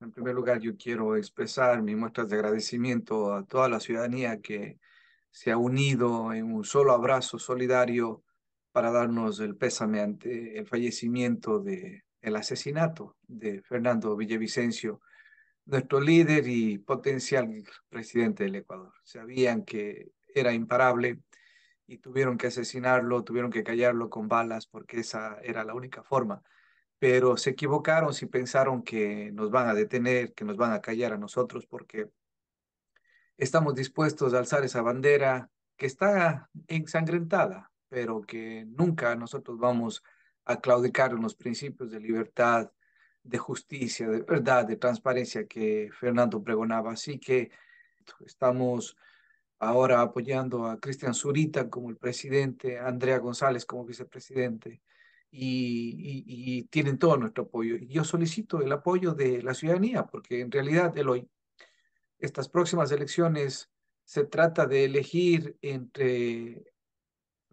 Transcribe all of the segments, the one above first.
En primer lugar, yo quiero expresar mis muestras de agradecimiento a toda la ciudadanía que se ha unido en un solo abrazo solidario para darnos el pésame ante el fallecimiento de el asesinato de Fernando Villavicencio, nuestro líder y potencial presidente del Ecuador. Sabían que era imparable y tuvieron que asesinarlo, tuvieron que callarlo con balas porque esa era la única forma pero se equivocaron si pensaron que nos van a detener, que nos van a callar a nosotros, porque estamos dispuestos a alzar esa bandera que está ensangrentada, pero que nunca nosotros vamos a claudicar en los principios de libertad, de justicia, de verdad, de transparencia que Fernando pregonaba. Así que estamos ahora apoyando a Cristian Zurita como el presidente, a Andrea González como vicepresidente, y, tienen todo nuestro apoyo. yo solicito el apoyo de la ciudadanía, porque en realidad el hoy, estas próximas elecciones se trata de elegir entre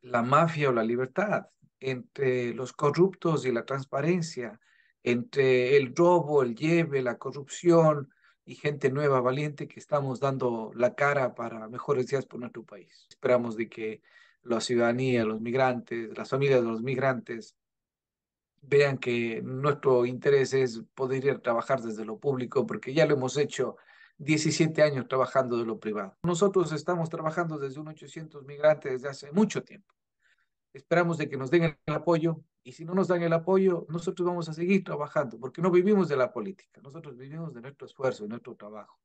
la mafia o la libertad, entre los corruptos y la transparencia, entre el robo, el lleve, la corrupción y gente nueva, valiente, que estamos dando la cara para mejores días por nuestro país. Esperamos de que la ciudadanía, los migrantes, las familias de los migrantes, vean que nuestro interés es poder ir a trabajar desde lo público, porque ya lo hemos hecho 17 años trabajando de lo privado. Nosotros estamos trabajando desde un 800 migrantes desde hace mucho tiempo. Esperamos de que nos den el apoyo y si no nos dan el apoyo, nosotros vamos a seguir trabajando, porque no vivimos de la política, nosotros vivimos de nuestro esfuerzo, de nuestro trabajo.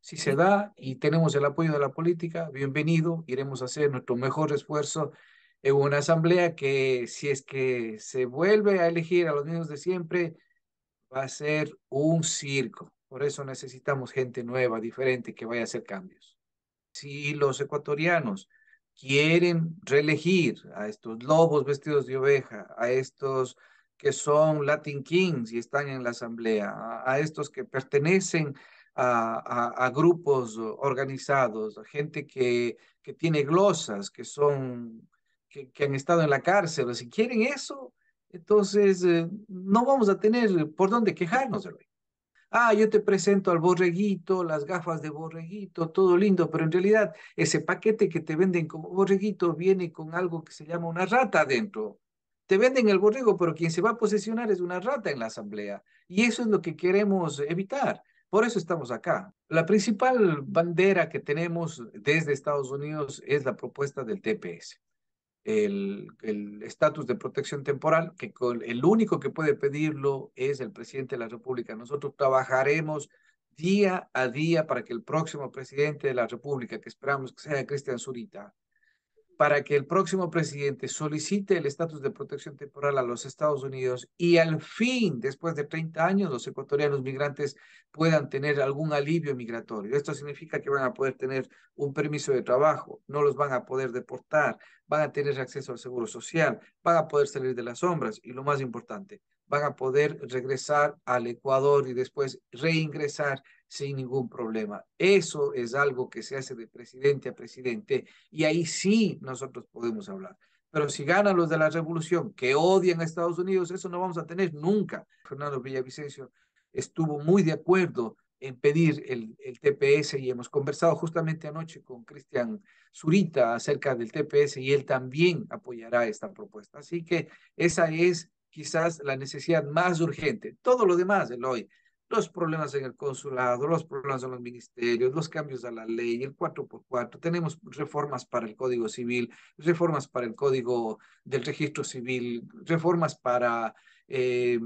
Si se da y tenemos el apoyo de la política, bienvenido, iremos a hacer nuestro mejor esfuerzo en una asamblea que si es que se vuelve a elegir a los mismos de siempre, va a ser un circo. Por eso necesitamos gente nueva, diferente, que vaya a hacer cambios. Si los ecuatorianos quieren reelegir a estos lobos vestidos de oveja, a estos que son Latin Kings y están en la asamblea, a, estos que pertenecen a, a, a, grupos organizados, a gente que, que tiene glosas, que son que, han estado en la cárcel, si quieren eso, entonces eh, no vamos a tener por dónde quejarnos Ah, yo te presento al borreguito, las gafas de borreguito, todo lindo, pero en realidad ese paquete que te venden como borreguito viene con algo que se llama una rata adentro. Te venden el borrego, pero quien se va a posesionar es una rata en la asamblea. Y eso es lo que queremos evitar. Por eso estamos acá. La principal bandera que tenemos desde Estados Unidos es la propuesta del TPS el estatus de protección temporal, que el único que puede pedirlo es el presidente de la República. Nosotros trabajaremos día a día para que el próximo presidente de la República, que esperamos que sea Cristian Zurita, para que el próximo presidente solicite el estatus de protección temporal a los Estados Unidos y al fin, después de 30 años, los ecuatorianos migrantes puedan tener algún alivio migratorio. Esto significa que van a poder tener un permiso de trabajo, no los van a poder deportar, van a tener acceso al seguro social, van a poder salir de las sombras y lo más importante, van a poder regresar al Ecuador y después reingresar sin ningún problema. Eso es algo que se hace de presidente a presidente y ahí sí nosotros podemos hablar. Pero si ganan los de la revolución que odian a Estados Unidos, eso no vamos a tener nunca. Fernando Villavicencio estuvo muy de acuerdo en pedir el, el, TPS y hemos conversado justamente anoche con Cristian Zurita acerca del TPS y él también apoyará esta propuesta. Así que esa es quizás la necesidad más urgente. Todo lo demás, del hoy, los problemas en el consulado, los problemas en los ministerios, los cambios a la ley, el 4x4, tenemos reformas para el Código Civil, reformas para el Código del Registro Civil, reformas para... Eh,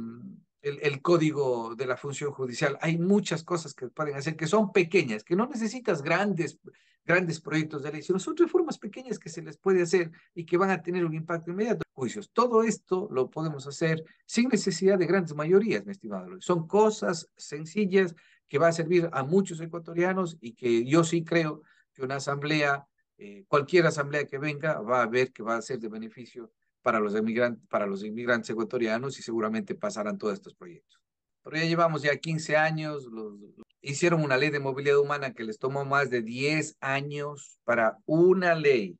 el, código de la función judicial. Hay muchas cosas que pueden hacer que son pequeñas, que no necesitas grandes, grandes proyectos de ley, sino son reformas pequeñas que se les puede hacer y que van a tener un impacto inmediato. Juicios. Todo esto lo podemos hacer sin necesidad de grandes mayorías, mi estimado Son cosas sencillas que van a servir a muchos ecuatorianos y que yo sí creo que una asamblea, eh, cualquier asamblea que venga, va a ver que va a ser de beneficio para los, emigrantes, para los inmigrantes ecuatorianos y seguramente pasarán todos estos proyectos. Pero ya llevamos ya 15 años, los, hicieron una ley de movilidad humana que les tomó más de 10 años para una ley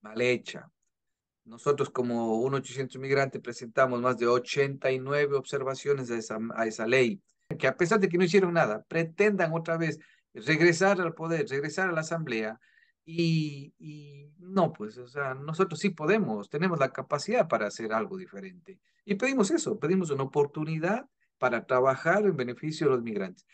mal hecha. Nosotros como 800 inmigrante presentamos más de 89 observaciones esa, a esa ley, que a pesar de que no hicieron nada, pretendan otra vez regresar al poder, regresar a la asamblea, y, no, pues, o sea, nosotros sí podemos, tenemos la capacidad para hacer algo diferente. Y pedimos eso, pedimos una oportunidad para trabajar en beneficio de los migrantes.